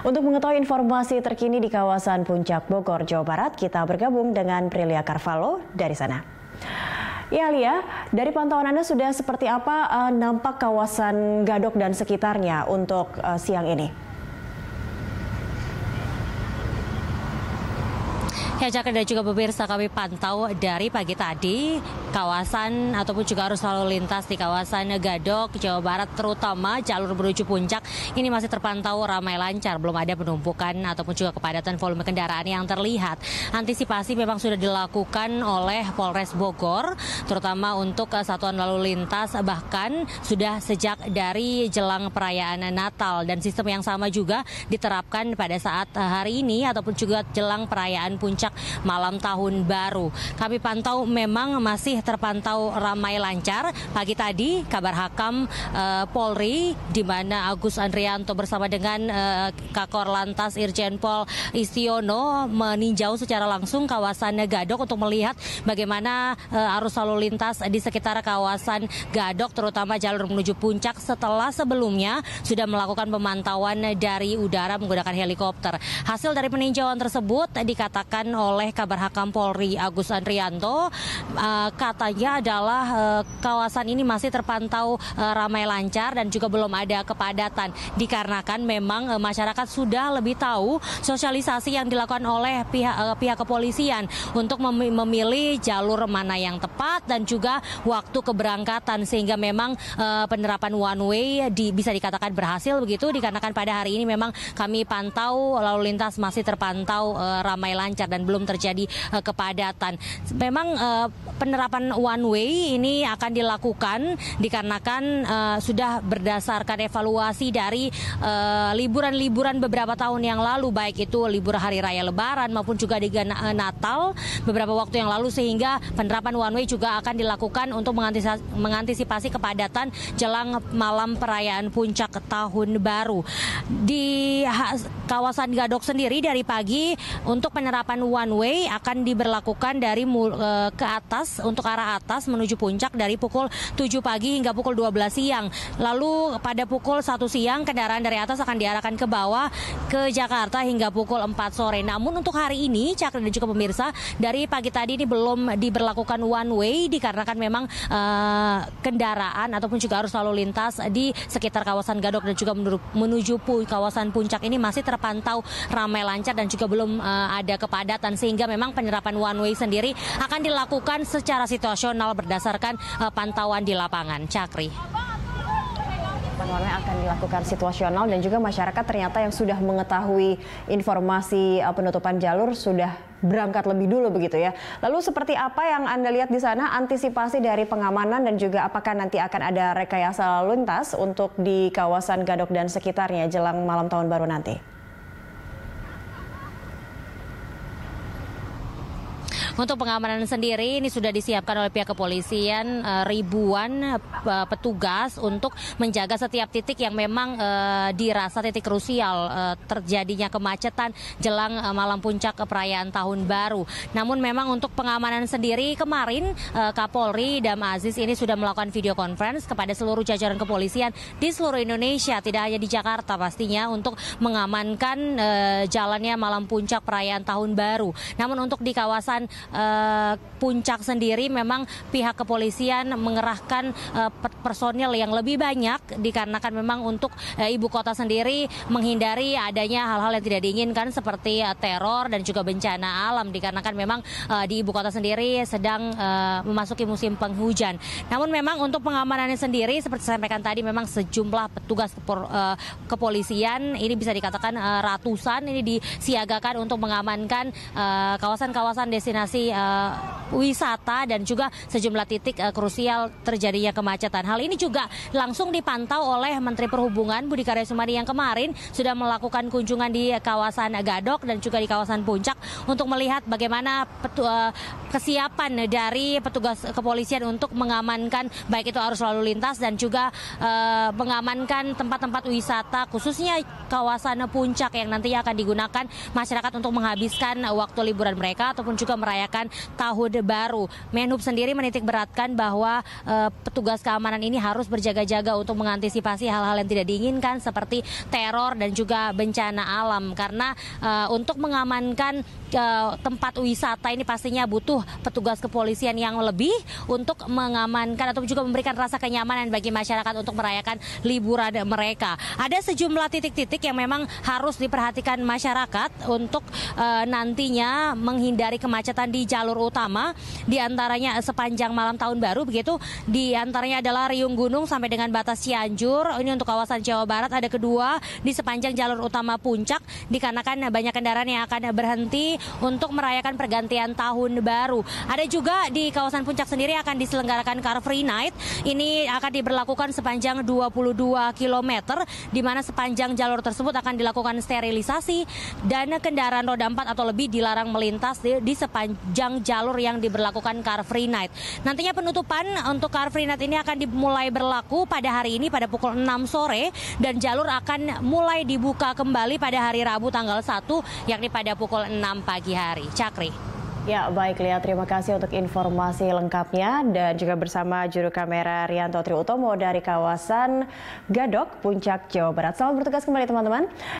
Untuk mengetahui informasi terkini di kawasan Puncak Bogor, Jawa Barat, kita bergabung dengan Prilia Carvalho dari sana. Ya Lia, dari pantauan Anda sudah seperti apa uh, nampak kawasan Gadok dan sekitarnya untuk uh, siang ini? Ya Cakra dan juga pemirsa kami pantau dari pagi tadi kawasan ataupun juga arus lalu lintas di kawasan Gadok, Jawa Barat terutama jalur menuju puncak ini masih terpantau ramai lancar, belum ada penumpukan ataupun juga kepadatan volume kendaraan yang terlihat. Antisipasi memang sudah dilakukan oleh Polres Bogor terutama untuk eh, satuan lalu lintas bahkan sudah sejak dari jelang perayaan Natal dan sistem yang sama juga diterapkan pada saat eh, hari ini ataupun juga jelang perayaan puncak sejak malam tahun baru. Kami pantau memang masih terpantau ramai lancar. Pagi tadi kabar hakam eh, Polri di mana Agus Andrianto bersama dengan eh, Kakor Lantas Irjen Pol Istiono meninjau secara langsung kawasan Gadok untuk melihat bagaimana eh, arus lalu lintas di sekitar kawasan Gadok terutama jalur menuju puncak setelah sebelumnya sudah melakukan pemantauan dari udara menggunakan helikopter. Hasil dari peninjauan tersebut dikatakan oleh Kabar Hakam Polri Agus Andrianto eh, katanya adalah eh, kawasan ini masih terpantau eh, ramai lancar dan juga belum ada kepadatan dikarenakan memang masyarakat sudah lebih tahu sosialisasi yang dilakukan oleh pihak pihak kepolisian untuk memilih jalur mana yang tepat dan juga waktu keberangkatan sehingga memang penerapan one way di, bisa dikatakan berhasil begitu dikarenakan pada hari ini memang kami pantau lalu lintas masih terpantau ramai lancar dan belum terjadi uh, kepadatan. Memang uh, penerapan one way ini akan dilakukan dikarenakan uh, sudah berdasarkan evaluasi dari liburan-liburan uh, beberapa tahun yang lalu baik itu libur hari raya lebaran maupun juga di Natal beberapa waktu yang lalu sehingga penerapan one way juga akan dilakukan untuk mengantisipasi, mengantisipasi kepadatan jelang malam perayaan puncak tahun baru. Di kawasan Gadok sendiri dari pagi untuk penerapan one one way akan diberlakukan dari e, ke atas untuk arah atas menuju puncak dari pukul 7 pagi hingga pukul 12 siang. Lalu pada pukul 1 siang kendaraan dari atas akan diarahkan ke bawah ke Jakarta hingga pukul 4 sore. Namun untuk hari ini Cakra dan juga pemirsa dari pagi tadi ini belum diberlakukan one way dikarenakan memang uh, kendaraan ataupun juga arus lalu lintas di sekitar kawasan Gadok dan juga menuju, menuju kawasan puncak ini masih terpantau ramai lancar dan juga belum uh, ada kepadatan kepadatan sehingga memang penerapan one way sendiri akan dilakukan secara situasional berdasarkan uh, pantauan di lapangan. Cakri Penerapan akan dilakukan situasional dan juga masyarakat ternyata yang sudah mengetahui informasi eh, penutupan jalur sudah berangkat lebih dulu begitu ya. Lalu seperti apa yang Anda lihat di sana antisipasi dari pengamanan dan juga apakah nanti akan ada rekayasa lalu lintas untuk di kawasan Gadok dan sekitarnya jelang malam tahun baru nanti? Untuk pengamanan sendiri ini sudah disiapkan oleh pihak kepolisian eh, ribuan eh, petugas untuk menjaga setiap titik yang memang eh, dirasa titik krusial terjadinya kemacetan jelang malam puncak perayaan tahun baru. Namun memang untuk pengamanan sendiri kemarin Kapolri Dam Aziz ini sudah melakukan video conference kepada seluruh jajaran kepolisian di seluruh Indonesia, tidak hanya di Jakarta pastinya untuk mengamankan jalannya malam puncak perayaan tahun baru. Namun untuk di kawasan uh, puncak sendiri memang pihak kepolisian mengerahkan uh, personil yang lebih banyak dikarenakan memang untuk uh, ibu kota sendiri menghindari adanya hal-hal yang tidak diinginkan seperti uh, teror dan juga bencana alam dikarenakan memang uh, di ibu kota sendiri sedang uh, memasuki musim penghujan. Namun memang untuk pengamanannya sendiri seperti saya sampaikan tadi memang sejumlah petugas kepor, uh, kepolisian ini bisa dikatakan uh, ratusan ini disiagakan untuk mengamankan kawasan-kawasan uh, kawasan -kawasan destinasi lokasi uh, eh, wisata dan juga sejumlah titik uh, krusial terjadinya kemacetan. Hal ini juga langsung dipantau oleh Menteri Perhubungan Budi Karya Sumadi yang kemarin sudah melakukan kunjungan di kawasan Gadok dan juga di kawasan Puncak untuk melihat bagaimana petu, uh, kesiapan dari petugas kepolisian untuk mengamankan baik itu arus lalu lintas dan juga uh, mengamankan tempat-tempat wisata khususnya kawasan Puncak yang nantinya akan digunakan masyarakat untuk menghabiskan waktu liburan mereka ataupun juga merayakan merayakan tahun baru. Menhub sendiri menitik beratkan bahwa e, petugas keamanan ini harus berjaga-jaga untuk mengantisipasi hal-hal yang tidak diinginkan seperti teror dan juga bencana alam karena e, untuk mengamankan e, tempat wisata ini pastinya butuh petugas kepolisian yang lebih untuk mengamankan atau juga memberikan rasa kenyamanan bagi masyarakat untuk merayakan liburan mereka. Ada sejumlah titik-titik yang memang harus diperhatikan masyarakat untuk nantinya menghindari kemacetan di jalur utama di antaranya sepanjang malam tahun baru begitu di antaranya adalah Riung Gunung sampai dengan batas Cianjur. Ini untuk kawasan Jawa Barat ada kedua di sepanjang jalur utama Puncak dikarenakan banyak kendaraan yang akan berhenti untuk merayakan pergantian tahun baru. Ada juga di kawasan Puncak sendiri akan diselenggarakan Car Free Night. Ini akan diberlakukan sepanjang 22 km di mana sepanjang jalur tersebut akan dilakukan sterilisasi dan kendaraan roda 4 atau lebih dilarang melintas di, di sepanjang sepanjang jalur yang diberlakukan Car Free Night. Nantinya penutupan untuk Car Free Night ini akan dimulai berlaku pada hari ini pada pukul 6 sore dan jalur akan mulai dibuka kembali pada hari Rabu tanggal 1 yakni pada pukul 6 pagi hari. Cakri. Ya, baik Lia. Terima kasih untuk informasi lengkapnya dan juga bersama juru kamera Rianto Triutomo dari kawasan Gadok, Puncak, Jawa Barat. Selamat bertugas kembali teman-teman.